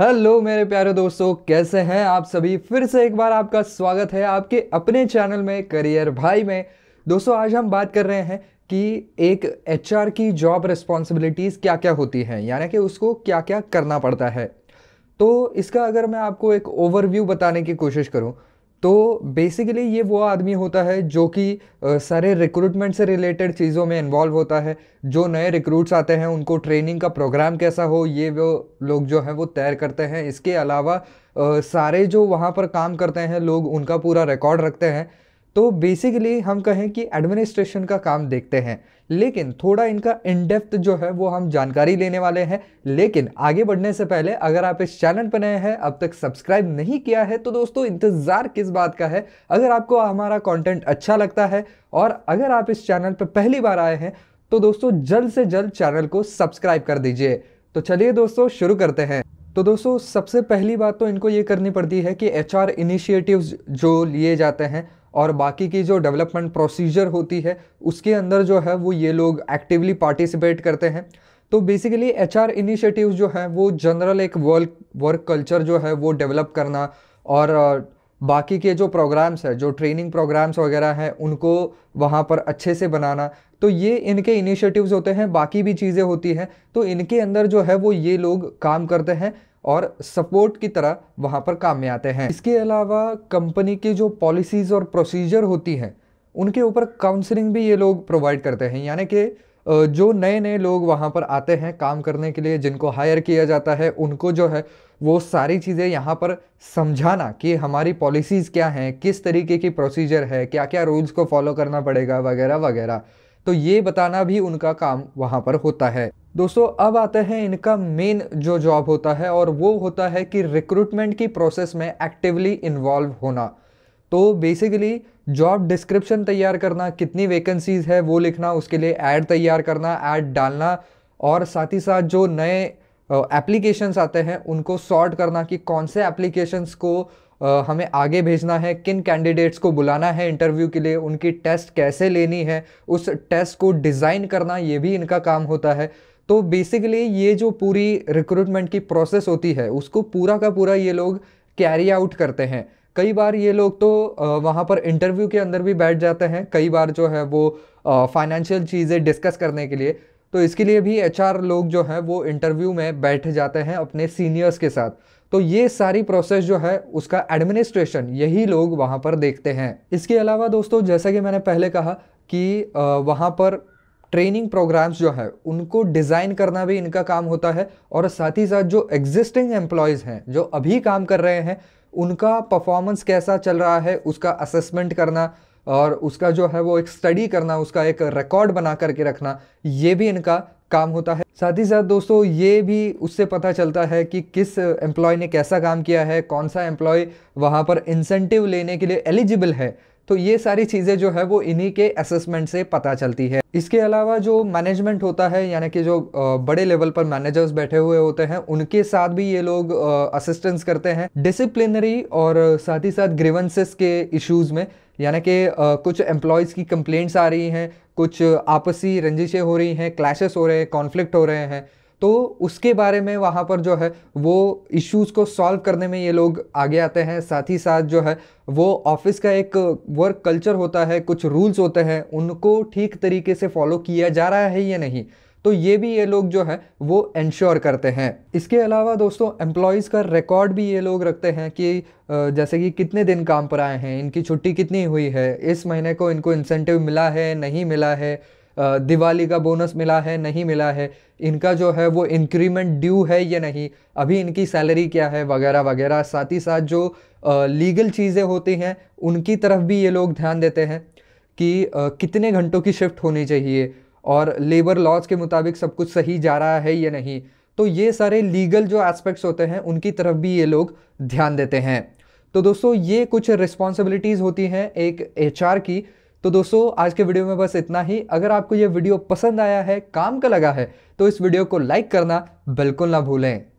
hello मेरे प्यारे दोस्तों कैसे हैं आप सभी फिर से एक बार आपका स्वागत है आपके अपने चैनल में करियर भाई में दोस्तों आज हम बात कर रहे हैं कि एक एच की जॉब रिस्पॉन्सिबिलिटीज़ क्या क्या होती हैं यानी कि उसको क्या क्या करना पड़ता है तो इसका अगर मैं आपको एक ओवरव्यू बताने की कोशिश करूँ तो बेसिकली ये वो आदमी होता है जो कि सारे रिक्रूटमेंट से रिलेटेड चीज़ों में इन्वॉल्व होता है जो नए रिक्रूट्स आते हैं उनको ट्रेनिंग का प्रोग्राम कैसा हो ये वो लोग जो हैं वो तैयार करते हैं इसके अलावा सारे जो वहाँ पर काम करते हैं लोग उनका पूरा रिकॉर्ड रखते हैं तो बेसिकली हम कहें कि एडमिनिस्ट्रेशन का काम देखते हैं लेकिन थोड़ा इनका इनडेप्थ जो है वो हम जानकारी लेने वाले हैं लेकिन आगे बढ़ने से पहले अगर आप इस चैनल पर नए हैं अब तक सब्सक्राइब नहीं किया है तो दोस्तों इंतज़ार किस बात का है अगर आपको हमारा कंटेंट अच्छा लगता है और अगर आप इस चैनल पर पहली बार आए हैं तो दोस्तों जल्द से जल्द चैनल को सब्सक्राइब कर दीजिए तो चलिए दोस्तों शुरू करते हैं तो दोस्तों सबसे पहली बात तो इनको ये करनी पड़ती है कि एच आर इनिशिएटिव्स जो लिए जाते हैं और बाकी की जो डेवलपमेंट प्रोसीजर होती है उसके अंदर जो है वो ये लोग एक्टिवली पार्टिसिपेट करते हैं तो बेसिकली एच आर इनिशिएटिव जो है वो जनरल एक वर्क वर्क कल्चर जो है वो डेवलप करना और बाकी के जो प्रोग्राम्स है जो ट्रेनिंग प्रोग्राम्स वगैरह हैं उनको वहाँ पर अच्छे से बनाना तो ये इनके इनिशिएटिव्स होते हैं बाकी भी चीज़ें होती हैं तो इनके अंदर जो है वो ये लोग काम करते हैं और सपोर्ट की तरह वहाँ पर काम में आते हैं इसके अलावा कंपनी की जो पॉलिसीज़ और प्रोसीजर होती हैं उनके ऊपर काउंसलिंग भी ये लोग प्रोवाइड करते हैं यानी कि जो नए नए लोग वहाँ पर आते हैं काम करने के लिए जिनको हायर किया जाता है उनको जो है वो सारी चीज़ें यहाँ पर समझाना कि हमारी पॉलिसीज़ क्या हैं किस तरीके की प्रोसीजर है क्या क्या रूल्स को फॉलो करना पड़ेगा वगैरह वगैरह तो ये बताना भी उनका काम वहाँ पर होता है दोस्तों अब आते हैं इनका मेन जो जॉब होता है और वो होता है कि रिक्रूटमेंट की प्रोसेस में एक्टिवली इन्वॉल्व होना तो बेसिकली जॉब डिस्क्रिप्शन तैयार करना कितनी वैकेंसीज़ है वो लिखना उसके लिए ऐड तैयार करना ऐड डालना और साथ ही साथ जो नए एप्लीकेशंस आते हैं उनको सॉर्ट करना कि कौन से एप्लीकेशंस को हमें आगे भेजना है किन कैंडिडेट्स को बुलाना है इंटरव्यू के लिए उनकी टेस्ट कैसे लेनी है उस टेस्ट को डिज़ाइन करना ये भी इनका काम होता है तो बेसिकली ये जो पूरी रिक्रूटमेंट की प्रोसेस होती है उसको पूरा का पूरा ये लोग कैरी आउट करते हैं कई बार ये लोग तो वहाँ पर इंटरव्यू के अंदर भी बैठ जाते हैं कई बार जो है वो फाइनेंशियल चीज़ें डिस्कस करने के लिए तो इसके लिए भी एचआर लोग जो हैं वो इंटरव्यू में बैठ जाते हैं अपने सीनियर्स के साथ तो ये सारी प्रोसेस जो है उसका एडमिनिस्ट्रेशन यही लोग वहाँ पर देखते हैं इसके अलावा दोस्तों जैसा कि मैंने पहले कहा कि वहाँ पर ट्रेनिंग प्रोग्राम्स जो है उनको डिज़ाइन करना भी इनका काम होता है और साथ ही साथ जो एग्जिस्टिंग एम्प्लॉयज़ हैं जो अभी काम कर रहे हैं उनका परफॉर्मेंस कैसा चल रहा है उसका असेसमेंट करना और उसका जो है वो एक स्टडी करना उसका एक रिकॉर्ड बना करके रखना ये भी इनका काम होता है साथ ही साथ दोस्तों ये भी उससे पता चलता है कि किस एम्प्लॉय ने कैसा काम किया है कौन सा एम्प्लॉय वहाँ पर इंसेंटिव लेने के लिए एलिजिबल है तो ये सारी चीज़ें जो है वो इन्हीं के असेसमेंट से पता चलती है इसके अलावा जो मैनेजमेंट होता है यानी कि जो बड़े लेवल पर मैनेजर्स बैठे हुए होते हैं उनके साथ भी ये लोग असिस्टेंस करते हैं डिसिप्लिनरी और साथ ही साथ ग्रीवेंसेस के इश्यूज़ में यानी कि कुछ एम्प्लॉयज़ की कंप्लेंट्स आ रही हैं कुछ आपसी रंजिशें हो रही हैं क्लैशेस हो रहे हैं कॉन्फ्लिक्ट हो रहे हैं तो उसके बारे में वहाँ पर जो है वो इश्यूज़ को सॉल्व करने में ये लोग आगे आते हैं साथ ही साथ जो है वो ऑफिस का एक वर्क कल्चर होता है कुछ रूल्स होते हैं उनको ठीक तरीके से फॉलो किया जा रहा है या नहीं तो ये भी ये लोग जो है वो इंश्योर करते हैं इसके अलावा दोस्तों एम्प्लॉयज़ का रिकॉर्ड भी ये लोग रखते हैं कि जैसे कि कितने दिन काम पर आए हैं इनकी छुट्टी कितनी हुई है इस महीने को इनको इंसेंटिव मिला है नहीं मिला है दिवाली का बोनस मिला है नहीं मिला है इनका जो है वो इंक्रीमेंट ड्यू है या नहीं अभी इनकी सैलरी क्या है वगैरह वगैरह साथ ही साथ जो लीगल चीज़ें होती हैं उनकी तरफ भी ये लोग ध्यान देते हैं कि कितने घंटों की शिफ्ट होनी चाहिए और लेबर लॉज के मुताबिक सब कुछ सही जा रहा है या नहीं तो ये सारे लीगल जो एस्पेक्ट्स होते हैं उनकी तरफ भी ये लोग ध्यान देते हैं तो दोस्तों ये कुछ रिस्पॉन्सिबिलिटीज़ होती हैं एक एच की तो दोस्तों आज के वीडियो में बस इतना ही अगर आपको ये वीडियो पसंद आया है काम का लगा है तो इस वीडियो को लाइक करना बिल्कुल ना भूलें